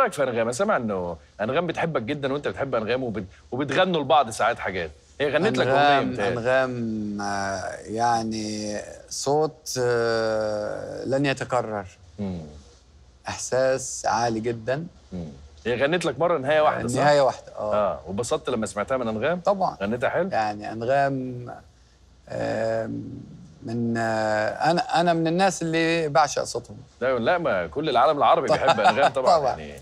رايك في انغام؟ انا سامع انه انغام بتحبك جدا وانت بتحب انغام وبت... وبتغنوا لبعض ساعات حاجات، هي غنت لك اغنيه انغام آه، يعني صوت آه، لن يتكرر. مم. احساس عالي جدا. مم. هي غنت لك مره نهايه واحده صح؟ نهايه واحده اه اه وبسطت لما سمعتها من انغام؟ طبعا غنتها حلو؟ يعني انغام من آه، انا انا من الناس اللي بعشق صوتهم لا لا ما كل العالم العربي بيحب انغام طبعا, طبعًا. يعني